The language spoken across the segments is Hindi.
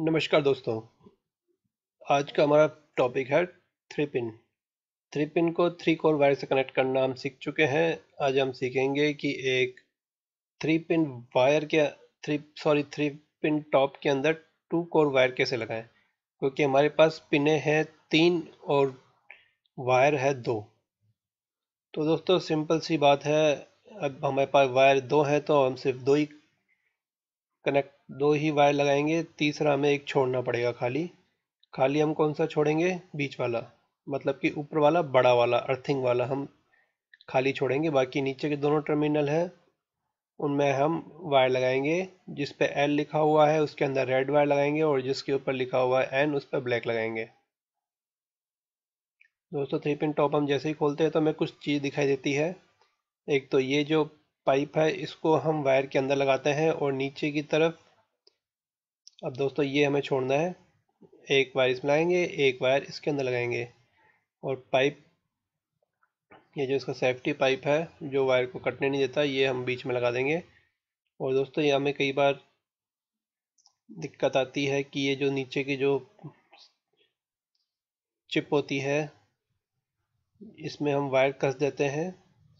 नमस्कार दोस्तों आज का हमारा टॉपिक है थ्री पिन थ्री पिन को थ्री कोर वायर से कनेक्ट करना हम सीख चुके हैं आज हम सीखेंगे कि एक थ्री पिन वायर के three sorry three pin top के अंदर टू कोर वायर कैसे लगाएं क्योंकि हमारे पास पिने हैं तीन और वायर है दो तो दोस्तों सिंपल सी बात है अब हमारे पास वायर दो है तो हम सिर्फ दो ही कनेक्ट दो ही वायर लगाएंगे तीसरा हमें एक छोड़ना पड़ेगा खाली खाली हम कौन सा छोड़ेंगे बीच वाला मतलब कि ऊपर वाला बड़ा वाला अर्थिंग वाला हम खाली छोड़ेंगे बाकी नीचे के दोनों टर्मिनल हैं उनमें हम वायर लगाएंगे जिस पे एल लिखा हुआ है उसके अंदर रेड वायर लगाएंगे और जिसके ऊपर लिखा हुआ है एन उस पर ब्लैक लगाएंगे दोस्तों थ्री पिन टॉप हम जैसे ही खोलते हैं तो हमें कुछ चीज़ दिखाई देती है एक तो ये जो पाइप है इसको हम वायर के अंदर लगाते हैं और नीचे की तरफ अब दोस्तों ये हमें छोड़ना है एक वायर इसमें लगाएंगे एक वायर इसके अंदर लगाएंगे और पाइप ये जो इसका सेफ्टी पाइप है जो वायर को कटने नहीं देता ये हम बीच में लगा देंगे और दोस्तों ये हमें कई बार दिक्कत आती है कि ये जो नीचे की जो चिप होती है इसमें हम वायर कस देते हैं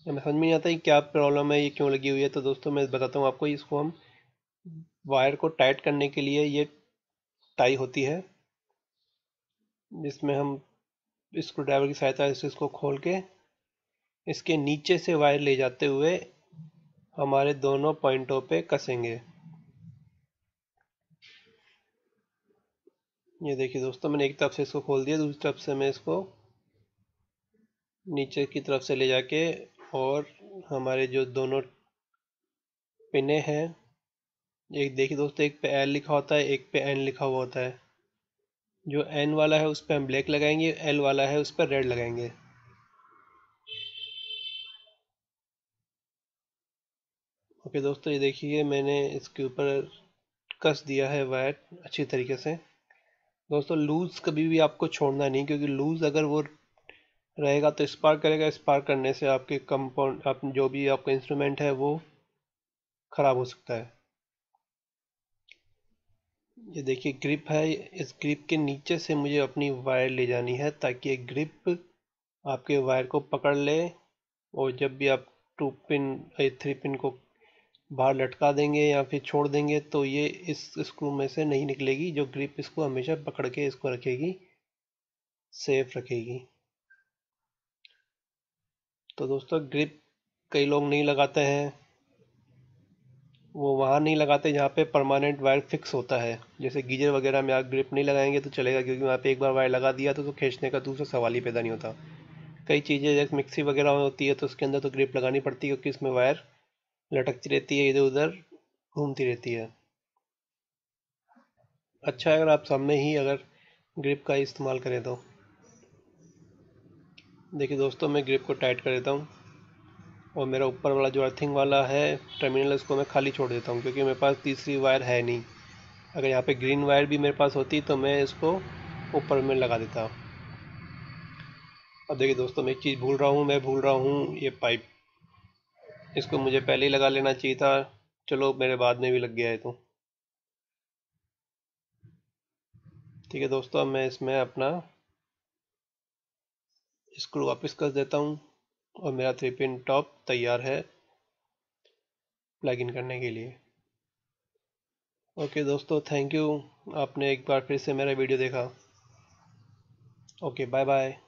हमें समझ में नहीं आता है क्या प्रॉब्लम है ये क्यों लगी हुई है तो दोस्तों मैं बताता हूँ आपको इसको हम वायर को टाइट करने के लिए ये टाई होती है जिसमें हम स्क्रू ड्राइवर की सहायता से इसको खोल के इसके नीचे से वायर ले जाते हुए हमारे दोनों पॉइंटों पे कसेंगे ये देखिए दोस्तों मैंने एक तरफ से इसको खोल दिया दूसरी तरफ से मैं इसको नीचे की तरफ से ले जाके और हमारे जो दोनों पिने हैं एक देखिए दोस्तों एक पे एल लिखा होता है एक पे एन लिखा हुआ होता है जो एन वाला है उस पर हम ब्लैक लगाएंगे एल वाला है उस पर रेड लगाएंगे ओके दोस्तों ये देखिए मैंने इसके ऊपर कस दिया है वायर अच्छी तरीके से दोस्तों लूज़ कभी भी आपको छोड़ना नहीं क्योंकि लूज़ अगर वो रहेगा तो स्पार्क करेगा स्पार्क करने से आपके कंपाउंड आप जो भी आपका इंस्ट्रूमेंट है वो ख़राब हो सकता है ये देखिए ग्रिप है इस ग्रिप के नीचे से मुझे अपनी वायर ले जानी है ताकि ये ग्रिप आपके वायर को पकड़ ले और जब भी आप टू पिन या थ्री पिन को बाहर लटका देंगे या फिर छोड़ देंगे तो ये इस स्क्रू में से नहीं निकलेगी जो ग्रिप इसको हमेशा पकड़ के इसको रखेगी सेफ रखेगी तो दोस्तों ग्रिप कई लोग नहीं लगाते हैं वो वहाँ नहीं लगाते जहाँ पे परमानेंट वायर फिक्स होता है जैसे गीजर वगैरह में आप ग्रिप नहीं लगाएंगे तो चलेगा क्योंकि वहाँ पे एक बार वायर लगा दिया तो, तो खींचने का दूसरा सवाल ही पैदा नहीं होता कई चीज़ें जैसे मिक्सी वगैरह होती है तो उसके अंदर तो ग्रिप लगानी पड़ती है क्योंकि उसमें वायर लटकती रहती है इधर उधर घूमती रहती है अच्छा अगर आप सामने ही अगर ग्रिप का इस्तेमाल करें तो देखिए दोस्तों मैं ग्रिप को टाइट कर देता हूँ और मेरा ऊपर वाला जो अर्थिंग वाला है टर्मिनल उसको मैं खाली छोड़ देता हूँ क्योंकि मेरे पास तीसरी वायर है नहीं अगर यहाँ पे ग्रीन वायर भी मेरे पास होती तो मैं इसको ऊपर में लगा देता अब देखिए दोस्तों मैं एक चीज़ भूल रहा हूँ मैं भूल रहा हूँ ये पाइप इसको मुझे पहले ही लगा लेना चाहिए था चलो मेरे बाद में भी लग गया है तो ठीक है दोस्तों अब मैं इसमें अपना इसको वापस कर देता हूँ और मेरा थ्री पिन टॉप तैयार है प्लग इन करने के लिए ओके दोस्तों थैंक यू आपने एक बार फिर से मेरा वीडियो देखा ओके बाय बाय